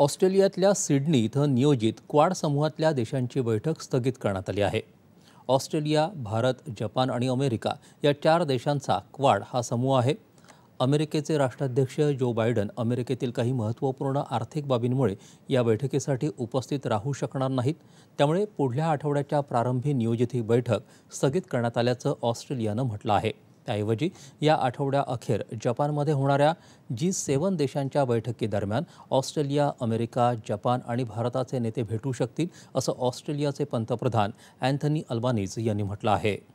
ऑस्ट्रेलियातल्या सिडनी इथं नियोजित क्वाड समूहातल्या देशांची बैठक स्थगित करण्यात आली आहे ऑस्ट्रेलिया भारत जपान आणि अमेरिका या चार देशांचा क्वाड हा समूह आहे अमेरिकेचे राष्ट्राध्यक्ष जो बायडन अमेरिकेतील काही महत्त्वपूर्ण आर्थिक बाबींमुळे या बैठकीसाठी उपस्थित राहू शकणार नाहीत त्यामुळे पुढल्या आठवड्याच्या प्रारंभी नियोजित ही बैठक स्थगित करण्यात आल्याचं ऑस्ट्रेलियानं म्हटलं आहे त्याऐवजी या आठवड्याअखेर जपानमध्ये होणाऱ्या जी सेवन देशांच्या बैठकीदरम्यान ऑस्ट्रेलिया अमेरिका जपान आणि भारताचे नेते भेटू शकतील असं ऑस्ट्रेलियाचे पंतप्रधान अँथनी अल्बानीज यांनी म्हटलं आहे